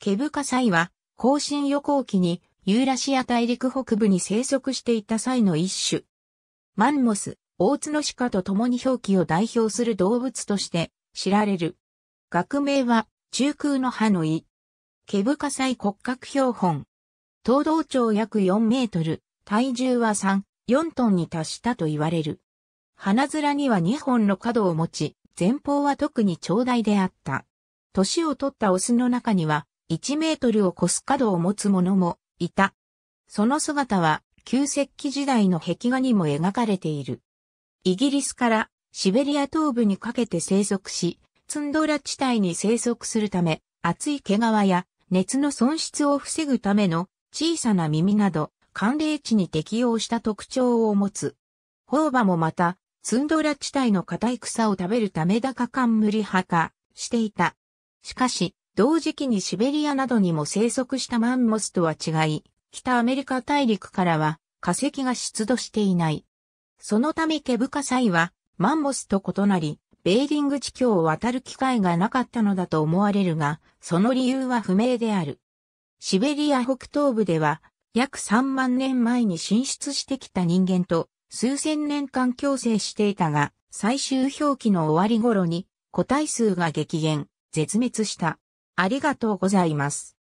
ケブカサイは、後進予行期にユーラシア大陸北部に生息していた際の一種。マンモス、大津の鹿と共に表記を代表する動物として知られる。学名は中空の歯の胃。毛深祭骨格標本。東道長約4メートル、体重は3、4トンに達したと言われる。鼻面には2本の角を持ち、前方は特に長大であった。年を取ったオスの中には1メートルを越す角を持つ者もいた。その姿は旧石器時代の壁画にも描かれている。イギリスからシベリア東部にかけて生息し、ツンドラ地帯に生息するため、厚い毛皮や熱の損失を防ぐための小さな耳など、寒冷地に適応した特徴を持つ。ホーバもまた、ツンドラ地帯の硬い草を食べるためだかカ派化していた。しかし、同時期にシベリアなどにも生息したマンモスとは違い、北アメリカ大陸からは化石が出土していない。そのため毛深祭はマンモスと異なり、ベーリング地峡を渡る機会がなかったのだと思われるが、その理由は不明である。シベリア北東部では、約3万年前に進出してきた人間と数千年間共生していたが、最終表記の終わり頃に個体数が激減、絶滅した。ありがとうございます。